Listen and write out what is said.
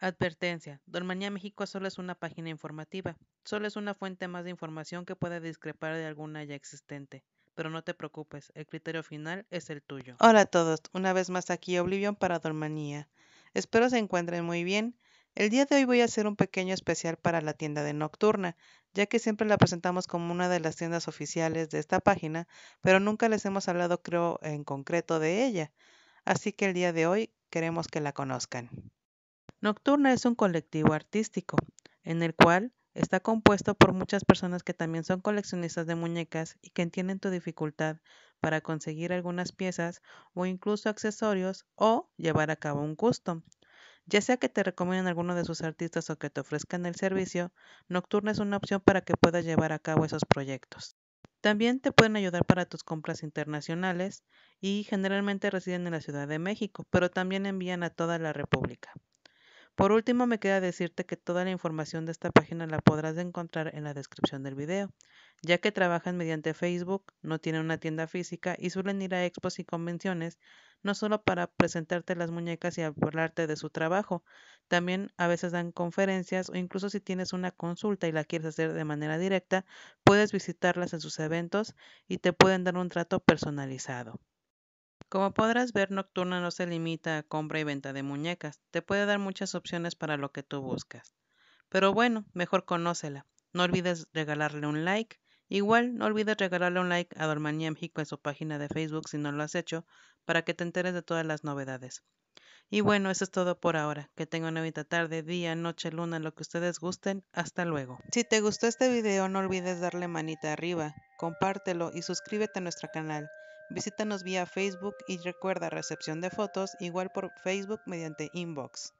Advertencia. Dormanía México solo es una página informativa. Solo es una fuente más de información que pueda discrepar de alguna ya existente. Pero no te preocupes, el criterio final es el tuyo. Hola a todos, una vez más aquí Oblivion para Dormanía. Espero se encuentren muy bien. El día de hoy voy a hacer un pequeño especial para la tienda de Nocturna, ya que siempre la presentamos como una de las tiendas oficiales de esta página, pero nunca les hemos hablado creo en concreto de ella. Así que el día de hoy queremos que la conozcan. Nocturna es un colectivo artístico, en el cual está compuesto por muchas personas que también son coleccionistas de muñecas y que entienden tu dificultad para conseguir algunas piezas o incluso accesorios o llevar a cabo un custom. Ya sea que te recomienden alguno de sus artistas o que te ofrezcan el servicio, Nocturna es una opción para que puedas llevar a cabo esos proyectos. También te pueden ayudar para tus compras internacionales y generalmente residen en la Ciudad de México, pero también envían a toda la República. Por último, me queda decirte que toda la información de esta página la podrás encontrar en la descripción del video, ya que trabajan mediante Facebook, no tienen una tienda física y suelen ir a expos y convenciones, no solo para presentarte las muñecas y hablarte de su trabajo, también a veces dan conferencias o incluso si tienes una consulta y la quieres hacer de manera directa, puedes visitarlas en sus eventos y te pueden dar un trato personalizado. Como podrás ver, Nocturna no se limita a compra y venta de muñecas, te puede dar muchas opciones para lo que tú buscas. Pero bueno, mejor conócela. No olvides regalarle un like. Igual, no olvides regalarle un like a Dormanía México en su página de Facebook si no lo has hecho, para que te enteres de todas las novedades. Y bueno, eso es todo por ahora. Que tenga una bonita tarde, día, noche, luna, lo que ustedes gusten. Hasta luego. Si te gustó este video, no olvides darle manita arriba, compártelo y suscríbete a nuestro canal. Visítanos vía Facebook y recuerda recepción de fotos igual por Facebook mediante inbox.